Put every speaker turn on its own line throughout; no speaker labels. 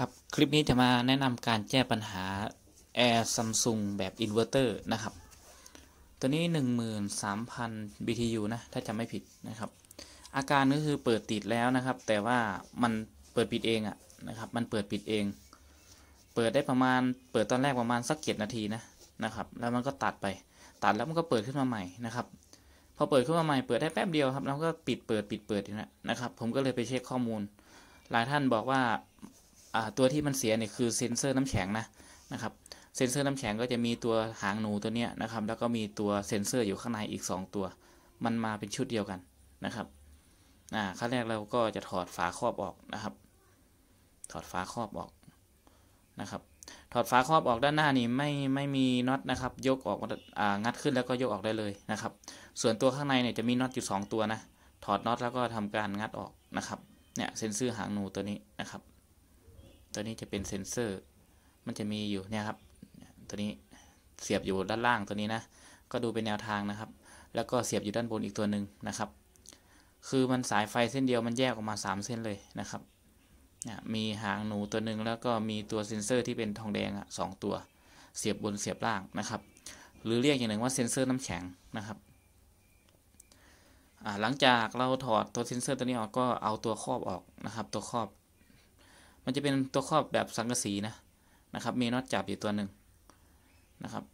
ครับคลิปนี้จะมาแนะนำการแก้ปัญหา แอร์ซัมซุงแบบอินเวอร์เตอร์นะครับตัวนี้ 13,000 BTU นะถ้าจำไม่ผิดนะครับ อาการก็คือเปิดติดแล้วนะครับ แต่ว่ามันเปิดปิดเองอะนะครับมันเปิดปิดเอง เปิดได้ประมาณเปิดตอนแรกประมาณสักเจ็ดนาทีนะนะครับ แล้วมันก็ตัดไปตัดแล้วมันก็เปิดขึ้นมาใหม่นะครับพอเปิดขึ้นมาใหม่เปิดได้แป๊บเดียวครับแล้วก็ปิดเปิดปิดเปิดอย่างนี้นะครับ ผมก็เลยไปเช็คข้อมูล หลายท่านบอกว่าตัวที่มันเสียเนี่ยคือเซ็นเซอร์น้ำแข็งนะนะครับ เซ็นเซอร์น้ำแข็งก็จะมีตัวหางหนูตัวเนี้ยนะครับ แล้วก็มีตัวเซ็นเซอร์อยู่ข้างในอีก 2 ตัว มันมาเป็นชุดเดียวกันนะครับอ่าขั้นแรกเราก็จะถอดฝาครอบออกนะครับ ถอดฝาครอบออกนะครับ ถอดฝาครอบออกด้านหน้านี่ไม่ไม่มีน็อตนะครับ ยกออกอ่างัดขึ้นแล้วก็ยกออกได้เลยนะครับ ส่วนตัวข้างในเนี่ยจะมีน็อตอยู่ 2 ตัวนะถอดน็อตแล้วก็ทำการงัดออกนะครับเนี่ยเซ็นเซอร์หางหนูตัวนี้นะครับตัวนี้จะเป็นเซ็นเซอร์ มันจะมีอยู่เนี่ยครับ ตัวนี้เสียบอยู่ด้านล่างตัวนี้นะ ก็ดูเป็นแนวทางนะครับ แล้วก็เสียบอยู่ด้านบนอีกตัวหนึ่งนะครับ คือมันสายไฟเส้นเดียวมันแยกออกมา 3 เส้นเลยนะครับนมีหางหนูตัวหนึ่งแล้วก็มีตัวเซนเซอร์ที่เป็นทองแดงอ่ะสตัว เสียบบนเสียบล่างนะครับ หรือเรียกอย่างหนึ่งว่าเซนเซอร์น้ำแข็งนะครับ หลังจากเราถอดตัวเซนเซอร์ตัวนี้ออกก็เอาตัวครอบออกนะครับ ตัวครอบมันจะเป็นตัวครอบแบบสังกะสีนะนะครับ มีน็อตจับอยู่ตัวหนึ่งนะครับ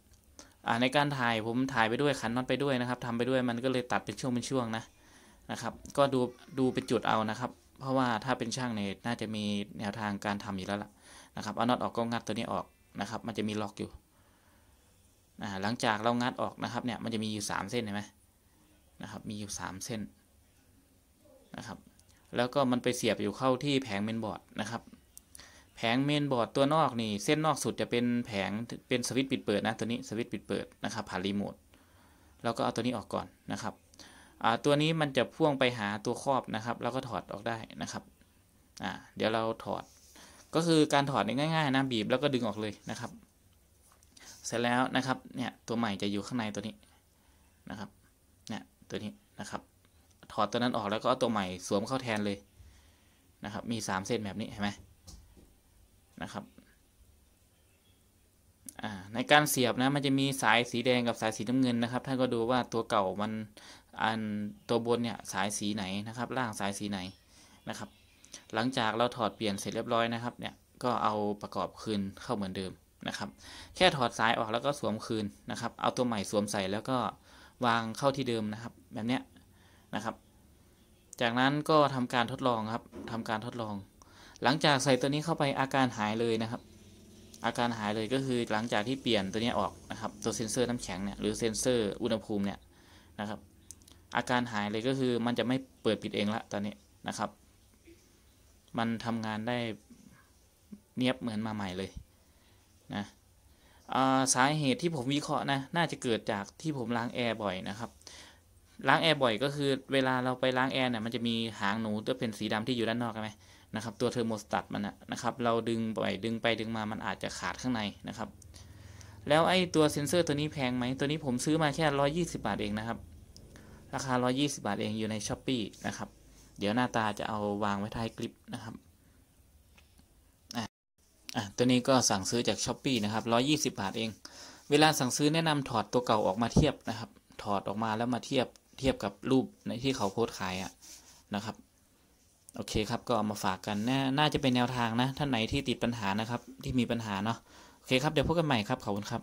ในการถ่ายผมถ่ายไปด้วยขันน็อตไปด้วยนะครับ ทำไปด้วยมันก็เลยตัดเป็นช่วงเป็นช่วงนะนะครับ ก็ดูดูเป็นจุดเอานะครับ เพราะว่าถ้าเป็นช่างเนี่ยน่าจะมีแนวทางการทำอยู่แล้วล่ะนะครับเอาน็อตออกก็งัดตัวนี้ออกนะครับ มันจะมีล็อกอยู่ หลังจากเรางัดออกนะครับเนี่ยมันจะมีอยู่ 3 เส้นเห็นไหมนะครับ มีอยู่3เส้นนะครับแล้วก็มันไปเสียบอยู่เข้าที่แผงเมนบอร์ดนะครับแผงเมนบอร์ดตัวนอกนี่เส้นนอกสุดจะเป็นแผงเป็นสวิตช์ปิดเปิดนะตัวนี้สวิตช์ปิดเปิดนะครับ ผ่านรีโมทแล้วก็เอาตัวนี้ออกก่อนนะครับตัวนี้มันจะพ่วงไปหาตัวครอบนะครับ แล้วก็ถอดออกได้นะครับเดี๋ยวเราถอดก็คือการถอดง่ายๆนะบีบแล้วก็ดึงออกเลยนะครับ เสร็จแล้วนะครับเนี่ย ตัวใหม่จะอยู่ข้างในตัวนี้นะครับเนี่ยตัวนี้นะครับ ถอดตัวนั้นออกแล้วก็เอาตัวใหม่สวมเข้าแทนเลยนะครับ มี3เส้นแบบนี้เห็นไหมนะครับในการเสียบนะมันจะมีสายสีแดงกับสายสีน้ำเงินนะครับท่านก็ดูว่าตัวเก่ามันอันตัวบนเนี่ย สายสีไหนนะครับ ล่างสายสีไหนนะครับ หลังจากเราถอดเปลี่ยนเสร็จเรียบร้อยนะครับเนี่ยก็เอาประกอบคืนเข้าเหมือนเดิมนะครับ แค่ถอดสายออกแล้วก็สวมคืนนะครับ เอาตัวใหม่สวมใส่แล้วก็วางเข้าที่เดิมนะครับ แบบเนี้ยนะครับ จากนั้นก็ทำการทดลองครับ ทำการทดลองหลังจากใส่ตัวนี้เข้าไปอาการหายเลยนะครับ อาการหายเลยก็คือหลังจากที่เปลี่ยนตัวนี้ออกนะครับ ตัวเซ็นเซอร์น้ำแข็งเนี่ยหรือเซ็นเซอร์ อุณหภูมิเนี่ยนะครับ อาการหายเลยก็คือมันจะไม่เปิดปิดเองละตอนนี้นะครับ มันทำงานได้ เนียบเหมือนมาใหม่เลยนะสาเหตุที่ผมวิเคราะห์นะน่าจะเกิดจากที่ผมล้างแอร์บ่อยนะครับล้างแอร์บ่อยก็คือเวลาเราไปล้างแอร์เนี่ยมันจะมีหางหนูตัวเป็นสีดำที่อยู่ด้านนอกใช่ไหมนะครับตัวเทอร์โมสตัตมันนะครับ เราดึงไปดึงไปดึงมามันอาจจะขาดข้างในนะครับ แล้วไอ้ตัวเซนเซอร์ตัวนี้แพงไหม ตัวนี้ผมซื้อมาแค่ 120บาท เองนะครับราคา 120 บาทเองอยู่ใน s h อ p e e นะครับ เดี๋ยวหน้าตาจะเอาวางไว้ท้ายคลิปนะครับอ่ะตัวนี้ก็สั่งซื้อจาก s h อ p e e นะครับ120 บาทเอง เวลาสั่งซื้อแนะนำถอดตัวเก่าออกมาเทียบนะครับ ถอดออกมาแล้วมาเทียบเทียบกับรูปในที่เขาโพสขายอะนะครับโอเคครับ ก็เอามาฝากกันนน่าจะเป็นแนวทางนะ ท่านไหนที่ติดปัญหานะครับ ที่มีปัญหาเนาะ โอเคครับ เดี๋ยวพบกันใหม่ครับ ขอบคุณครับ